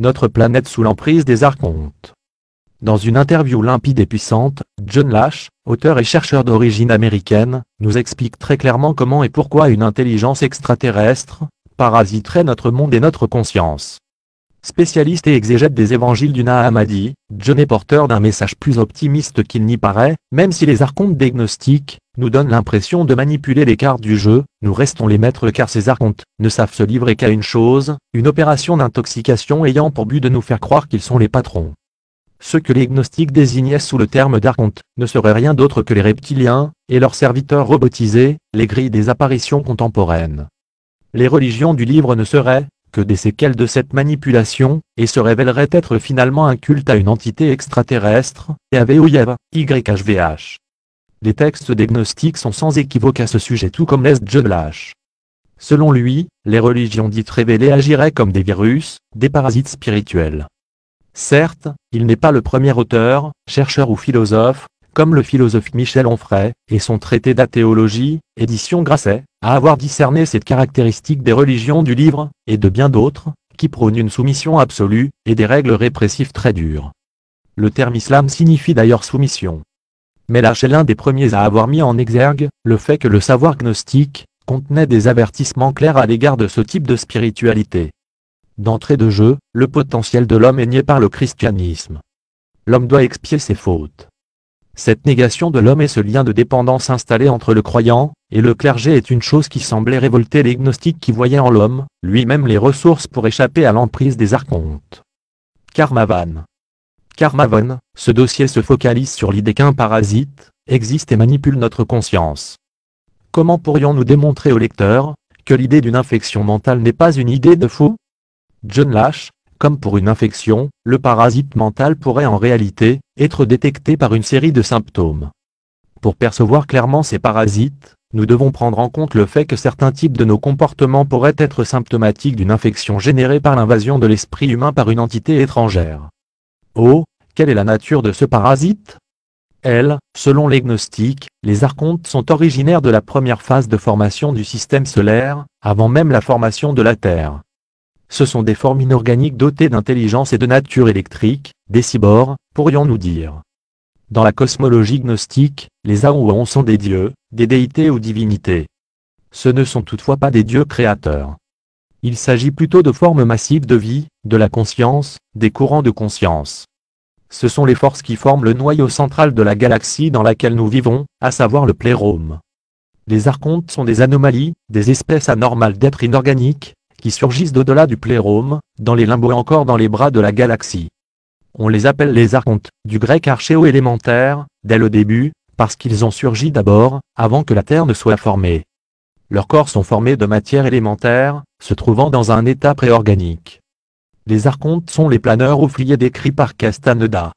notre planète sous l'emprise des archontes. Dans une interview limpide et puissante, John Lash, auteur et chercheur d'origine américaine, nous explique très clairement comment et pourquoi une intelligence extraterrestre parasiterait notre monde et notre conscience spécialiste et exégète des évangiles du Nahamadi, John est porteur d'un message plus optimiste qu'il n'y paraît, même si les archontes diagnostiques nous donnent l'impression de manipuler les cartes du jeu, nous restons les maîtres car ces archontes ne savent se livrer qu'à une chose, une opération d'intoxication ayant pour but de nous faire croire qu'ils sont les patrons. Ce que les gnostiques désignaient sous le terme d'archontes ne serait rien d'autre que les reptiliens, et leurs serviteurs robotisés, les grilles des apparitions contemporaines. Les religions du livre ne seraient, que des séquelles de cette manipulation, et se révélerait être finalement un culte à une entité extraterrestre, YHVH. Les textes des gnostiques sont sans équivoque à ce sujet tout comme l'est John Selon lui, les religions dites révélées agiraient comme des virus, des parasites spirituels. Certes, il n'est pas le premier auteur, chercheur ou philosophe, comme le philosophe Michel Onfray, et son traité d'athéologie, édition Grasset, à avoir discerné cette caractéristique des religions du livre, et de bien d'autres, qui prônent une soumission absolue, et des règles répressives très dures. Le terme islam signifie d'ailleurs soumission. Mais Mais est l'un des premiers à avoir mis en exergue, le fait que le savoir gnostique, contenait des avertissements clairs à l'égard de ce type de spiritualité. D'entrée de jeu, le potentiel de l'homme est nié par le christianisme. L'homme doit expier ses fautes. Cette négation de l'homme et ce lien de dépendance installé entre le croyant et le clergé est une chose qui semblait révolter les gnostiques qui voyaient en l'homme, lui-même les ressources pour échapper à l'emprise des archontes. Karmavan. Karmavan, ce dossier se focalise sur l'idée qu'un parasite existe et manipule notre conscience. Comment pourrions-nous démontrer au lecteur que l'idée d'une infection mentale n'est pas une idée de faux John Lash, comme pour une infection, le parasite mental pourrait en réalité être détecté par une série de symptômes. Pour percevoir clairement ces parasites, nous devons prendre en compte le fait que certains types de nos comportements pourraient être symptomatiques d'une infection générée par l'invasion de l'esprit humain par une entité étrangère. Oh, quelle est la nature de ce parasite Elle, selon les gnostiques, les archontes sont originaires de la première phase de formation du système solaire, avant même la formation de la Terre. Ce sont des formes inorganiques dotées d'intelligence et de nature électrique, des cyborgs, pourrions-nous dire. Dans la cosmologie gnostique, les Aouons sont des dieux, des déités ou divinités. Ce ne sont toutefois pas des dieux créateurs. Il s'agit plutôt de formes massives de vie, de la conscience, des courants de conscience. Ce sont les forces qui forment le noyau central de la galaxie dans laquelle nous vivons, à savoir le plérome. Les archontes sont des anomalies, des espèces anormales d'êtres inorganiques, qui surgissent d'au-delà du plérôme, dans les limbes et encore dans les bras de la galaxie. On les appelle les archontes, du grec archéo-élémentaire, dès le début, parce qu'ils ont surgi d'abord, avant que la Terre ne soit formée. Leurs corps sont formés de matière élémentaire, se trouvant dans un état préorganique. Les archontes sont les planeurs ou fliers décrits par Castaneda.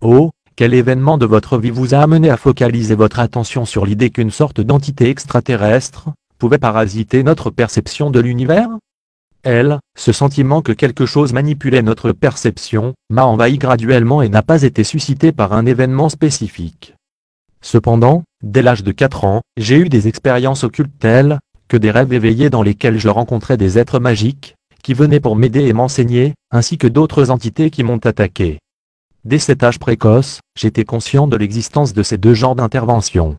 Oh, quel événement de votre vie vous a amené à focaliser votre attention sur l'idée qu'une sorte d'entité extraterrestre pouvait parasiter notre perception de l'univers elle, ce sentiment que quelque chose manipulait notre perception, m'a envahi graduellement et n'a pas été suscité par un événement spécifique. Cependant, dès l'âge de 4 ans, j'ai eu des expériences occultes telles que des rêves éveillés dans lesquels je rencontrais des êtres magiques, qui venaient pour m'aider et m'enseigner, ainsi que d'autres entités qui m'ont attaqué. Dès cet âge précoce, j'étais conscient de l'existence de ces deux genres d'interventions.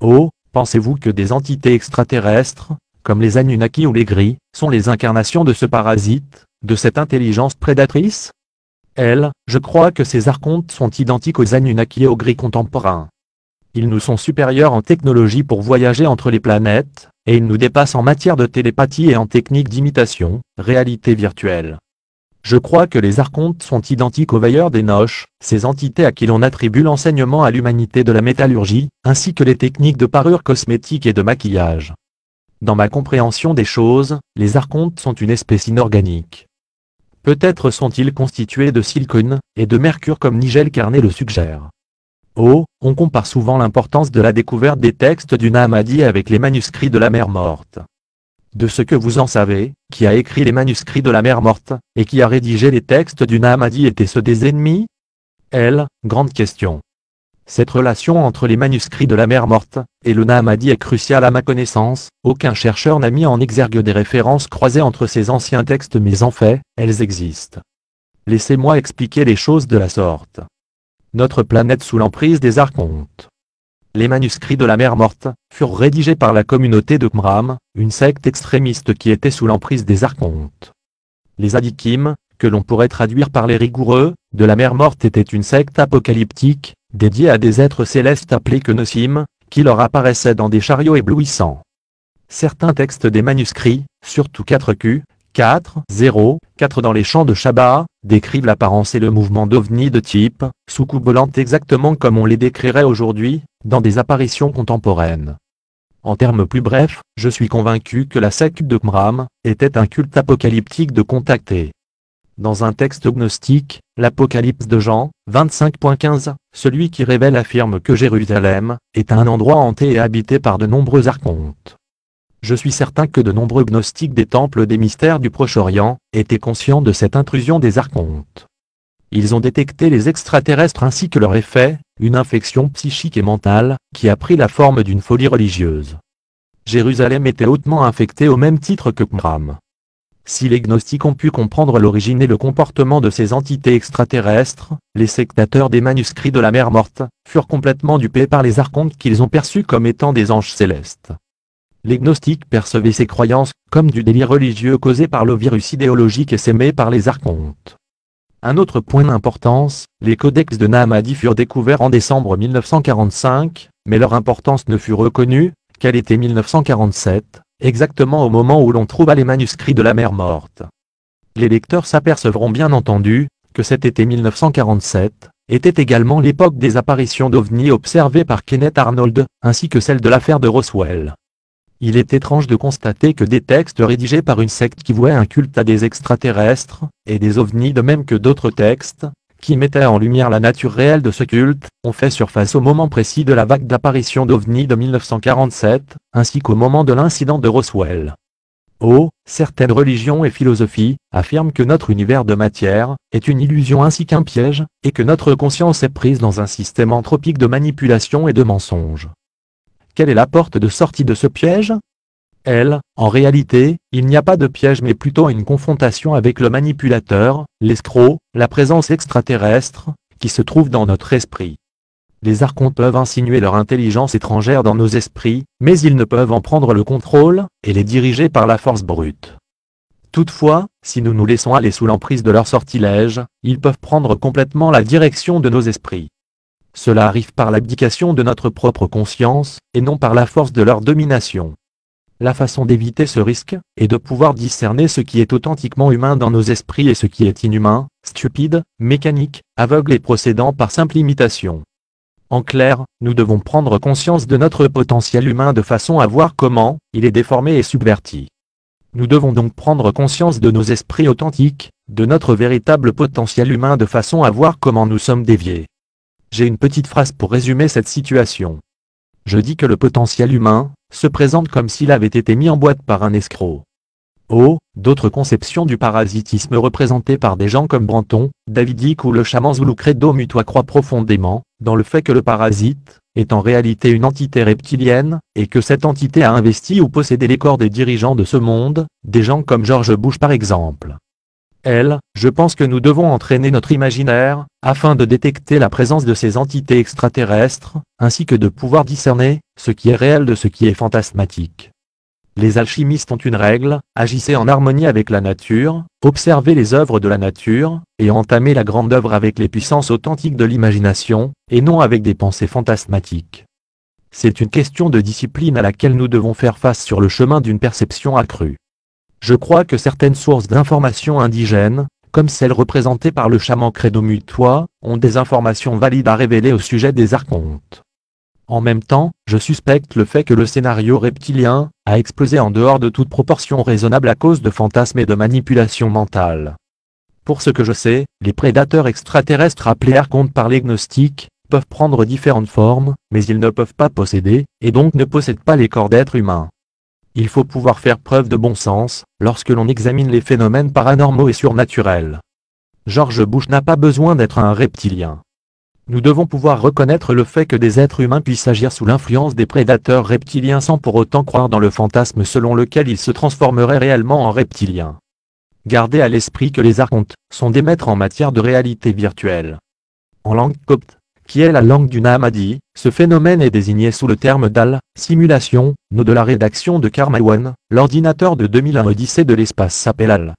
Oh, pensez-vous que des entités extraterrestres, comme les Anunnaki ou les Gris, sont les incarnations de ce parasite, de cette intelligence prédatrice Elle, je crois que ces archontes sont identiques aux Anunnaki et aux Gris contemporains. Ils nous sont supérieurs en technologie pour voyager entre les planètes, et ils nous dépassent en matière de télépathie et en technique d'imitation, réalité virtuelle. Je crois que les archontes sont identiques aux veilleurs des noches, ces entités à qui l'on attribue l'enseignement à l'humanité de la métallurgie, ainsi que les techniques de parure cosmétique et de maquillage. Dans ma compréhension des choses, les archontes sont une espèce inorganique. Peut-être sont-ils constitués de silicone et de mercure comme Nigel Carnet le suggère. Oh, on compare souvent l'importance de la découverte des textes du Nahamadi avec les manuscrits de la mer morte. De ce que vous en savez, qui a écrit les manuscrits de la mer morte, et qui a rédigé les textes du Nahamadi étaient ceux des ennemis Elle, grande question. Cette relation entre les manuscrits de la mer morte et le Nahamadi est cruciale à ma connaissance. Aucun chercheur n'a mis en exergue des références croisées entre ces anciens textes mais en fait, elles existent. Laissez-moi expliquer les choses de la sorte. Notre planète sous l'emprise des archontes. Les manuscrits de la mer morte furent rédigés par la communauté de Kmram, une secte extrémiste qui était sous l'emprise des archontes. Les Adikim, que l'on pourrait traduire par les rigoureux, de la mer morte étaient une secte apocalyptique, dédié à des êtres célestes appelés Kenosim, qui leur apparaissaient dans des chariots éblouissants. Certains textes des manuscrits, surtout 4Q, 4, 0, 4 dans les Chants de Shabbat, décrivent l'apparence et le mouvement d'ovnis de type, soucoupe-volante exactement comme on les décrirait aujourd'hui, dans des apparitions contemporaines. En termes plus brefs, je suis convaincu que la secte de Mram était un culte apocalyptique de contacter dans un texte gnostique, l'Apocalypse de Jean, 25.15, celui qui révèle affirme que Jérusalem est un endroit hanté et habité par de nombreux archontes. Je suis certain que de nombreux gnostiques des temples des mystères du Proche-Orient étaient conscients de cette intrusion des archontes. Ils ont détecté les extraterrestres ainsi que leur effet, une infection psychique et mentale, qui a pris la forme d'une folie religieuse. Jérusalem était hautement infectée au même titre que Qumran. Si les gnostiques ont pu comprendre l'origine et le comportement de ces entités extraterrestres, les sectateurs des manuscrits de la mer morte furent complètement dupés par les archontes qu'ils ont perçus comme étant des anges célestes. Les gnostiques percevaient ces croyances comme du délire religieux causé par le virus idéologique essaimé par les archontes. Un autre point d'importance, les codex de Nahamadi furent découverts en décembre 1945, mais leur importance ne fut reconnue qu'à l'été 1947, exactement au moment où l'on trouva les manuscrits de la mer morte. Les lecteurs s'apercevront bien entendu, que cet été 1947, était également l'époque des apparitions d'ovnis observées par Kenneth Arnold, ainsi que celle de l'affaire de Roswell. Il est étrange de constater que des textes rédigés par une secte qui vouait un culte à des extraterrestres, et des ovnis de même que d'autres textes, qui mettaient en lumière la nature réelle de ce culte, ont fait surface au moment précis de la vague d'apparition d'OVNI de 1947, ainsi qu'au moment de l'incident de Roswell. Oh, certaines religions et philosophies affirment que notre univers de matière est une illusion ainsi qu'un piège, et que notre conscience est prise dans un système anthropique de manipulation et de mensonges. Quelle est la porte de sortie de ce piège elle, en réalité, il n'y a pas de piège mais plutôt une confrontation avec le manipulateur, l'escroc, la présence extraterrestre, qui se trouve dans notre esprit. Les archons peuvent insinuer leur intelligence étrangère dans nos esprits, mais ils ne peuvent en prendre le contrôle, et les diriger par la force brute. Toutefois, si nous nous laissons aller sous l'emprise de leur sortilège, ils peuvent prendre complètement la direction de nos esprits. Cela arrive par l'abdication de notre propre conscience, et non par la force de leur domination. La façon d'éviter ce risque, est de pouvoir discerner ce qui est authentiquement humain dans nos esprits et ce qui est inhumain, stupide, mécanique, aveugle et procédant par simple imitation. En clair, nous devons prendre conscience de notre potentiel humain de façon à voir comment il est déformé et subverti. Nous devons donc prendre conscience de nos esprits authentiques, de notre véritable potentiel humain de façon à voir comment nous sommes déviés. J'ai une petite phrase pour résumer cette situation. Je dis que le potentiel humain, se présente comme s'il avait été mis en boîte par un escroc. Oh, d'autres conceptions du parasitisme représentées par des gens comme Branton, David ou le chaman Zulu Credo Mutua croient profondément, dans le fait que le parasite, est en réalité une entité reptilienne, et que cette entité a investi ou possédé les corps des dirigeants de ce monde, des gens comme George Bush par exemple elle, je pense que nous devons entraîner notre imaginaire, afin de détecter la présence de ces entités extraterrestres, ainsi que de pouvoir discerner ce qui est réel de ce qui est fantasmatique. Les alchimistes ont une règle, agissez en harmonie avec la nature, observez les œuvres de la nature, et entamez la grande œuvre avec les puissances authentiques de l'imagination, et non avec des pensées fantasmatiques. C'est une question de discipline à laquelle nous devons faire face sur le chemin d'une perception accrue. Je crois que certaines sources d'informations indigènes, comme celles représentées par le chaman Credo Mutua, ont des informations valides à révéler au sujet des archontes. En même temps, je suspecte le fait que le scénario reptilien a explosé en dehors de toute proportion raisonnable à cause de fantasmes et de manipulations mentales. Pour ce que je sais, les prédateurs extraterrestres appelés archontes par les gnostiques peuvent prendre différentes formes, mais ils ne peuvent pas posséder, et donc ne possèdent pas les corps d'êtres humains il faut pouvoir faire preuve de bon sens, lorsque l'on examine les phénomènes paranormaux et surnaturels. George Bush n'a pas besoin d'être un reptilien. Nous devons pouvoir reconnaître le fait que des êtres humains puissent agir sous l'influence des prédateurs reptiliens sans pour autant croire dans le fantasme selon lequel ils se transformeraient réellement en reptiliens. Gardez à l'esprit que les archontes sont des maîtres en matière de réalité virtuelle. En langue copte, qui est la langue du Namadi, ce phénomène est désigné sous le terme d'AL, simulation, nous de la rédaction de Karmawan, l'ordinateur de 2001 Odyssée de l'espace s'appelle AL.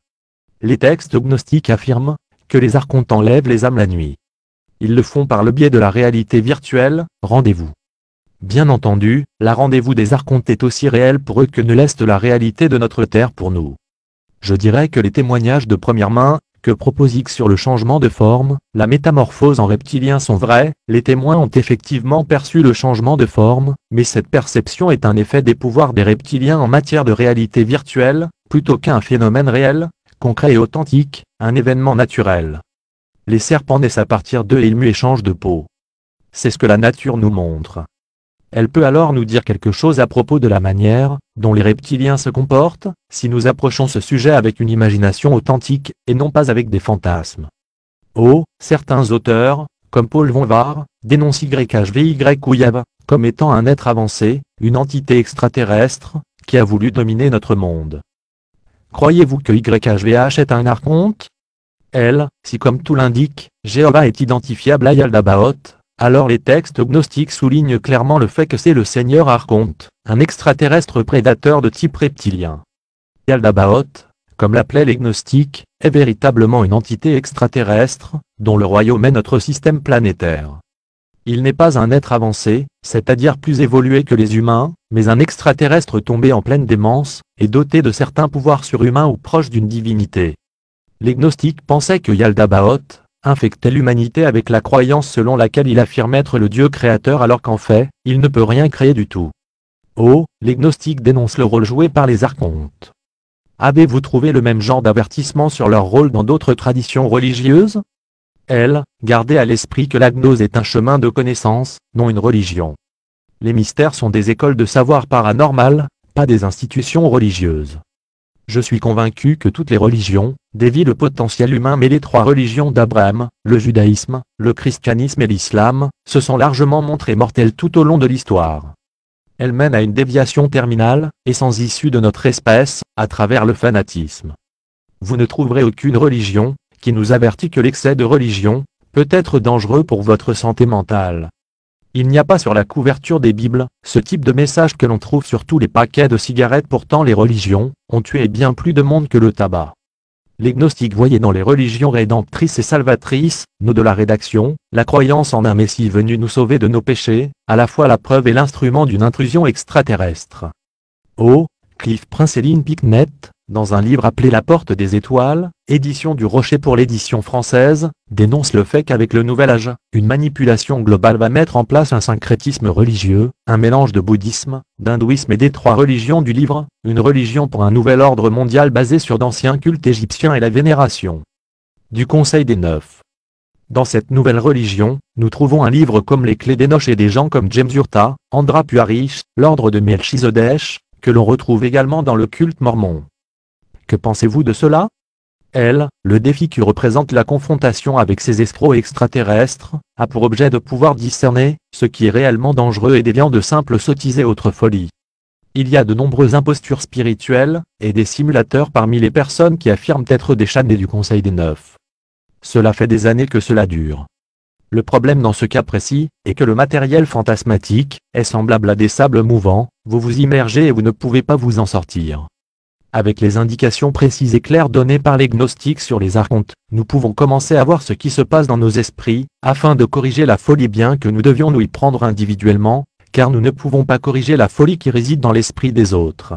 Les textes gnostiques affirment que les archontes enlèvent les âmes la nuit. Ils le font par le biais de la réalité virtuelle, rendez-vous. Bien entendu, la rendez-vous des archontes est aussi réelle pour eux que ne l'est la réalité de notre Terre pour nous. Je dirais que les témoignages de première main que propose sur le changement de forme, la métamorphose en reptilien sont vrais, les témoins ont effectivement perçu le changement de forme, mais cette perception est un effet des pouvoirs des reptiliens en matière de réalité virtuelle, plutôt qu'un phénomène réel, concret et authentique, un événement naturel. Les serpents naissent à partir d'eux et ils et changent de peau. C'est ce que la nature nous montre. Elle peut alors nous dire quelque chose à propos de la manière dont les reptiliens se comportent, si nous approchons ce sujet avec une imagination authentique, et non pas avec des fantasmes. Oh, certains auteurs, comme Paul Von Var, dénoncent YHVY comme étant un être avancé, une entité extraterrestre, qui a voulu dominer notre monde. Croyez-vous que YHVH est un archonte Elle, si comme tout l'indique, Jéhovah est identifiable à Yaldabaoth, alors les textes gnostiques soulignent clairement le fait que c'est le seigneur Archonte, un extraterrestre prédateur de type reptilien. Yaldabaoth, comme l'appelait les gnostiques, est véritablement une entité extraterrestre, dont le royaume est notre système planétaire. Il n'est pas un être avancé, c'est-à-dire plus évolué que les humains, mais un extraterrestre tombé en pleine démence, et doté de certains pouvoirs surhumains ou proches d'une divinité. Les gnostiques pensaient que Yaldabaoth, infecter l'humanité avec la croyance selon laquelle il affirme être le Dieu créateur alors qu'en fait, il ne peut rien créer du tout. Oh, les gnostiques dénoncent le rôle joué par les archontes. Avez-vous trouvé le même genre d'avertissement sur leur rôle dans d'autres traditions religieuses Elle, gardez à l'esprit que la gnose est un chemin de connaissance, non une religion. Les mystères sont des écoles de savoir paranormal, pas des institutions religieuses. Je suis convaincu que toutes les religions, dévient le potentiel humain mais les trois religions d'Abraham, le judaïsme, le christianisme et l'islam, se sont largement montrées mortelles tout au long de l'histoire. Elles mènent à une déviation terminale, et sans issue de notre espèce, à travers le fanatisme. Vous ne trouverez aucune religion, qui nous avertit que l'excès de religion, peut être dangereux pour votre santé mentale. Il n'y a pas sur la couverture des Bibles, ce type de message que l'on trouve sur tous les paquets de cigarettes pourtant les religions, ont tué bien plus de monde que le tabac. Les gnostiques voyaient dans les religions rédemptrices et salvatrices, nous de la rédaction, la croyance en un Messie venu nous sauver de nos péchés, à la fois la preuve et l'instrument d'une intrusion extraterrestre. Oh, Cliff Prince et Picknett, dans un livre appelé La Porte des Étoiles, édition du Rocher pour l'édition française, dénonce le fait qu'avec le Nouvel Âge, une manipulation globale va mettre en place un syncrétisme religieux, un mélange de bouddhisme, d'hindouisme et des trois religions du livre, une religion pour un nouvel ordre mondial basé sur d'anciens cultes égyptiens et la vénération du Conseil des Neufs. Dans cette nouvelle religion, nous trouvons un livre comme Les Clés des Noches et des gens comme James Urta, Andra Puarich, l'Ordre de Melchizedek, que l'on retrouve également dans le culte mormon. Que pensez-vous de cela Elle, le défi qui représente la confrontation avec ces escrocs extraterrestres, a pour objet de pouvoir discerner ce qui est réellement dangereux et déviant de simples sottises et autres folies. Il y a de nombreuses impostures spirituelles, et des simulateurs parmi les personnes qui affirment être des chanés du Conseil des Neufs. Cela fait des années que cela dure. Le problème dans ce cas précis, est que le matériel fantasmatique, est semblable à des sables mouvants, vous vous immergez et vous ne pouvez pas vous en sortir avec les indications précises et claires données par les gnostiques sur les archontes, nous pouvons commencer à voir ce qui se passe dans nos esprits, afin de corriger la folie bien que nous devions nous y prendre individuellement, car nous ne pouvons pas corriger la folie qui réside dans l'esprit des autres.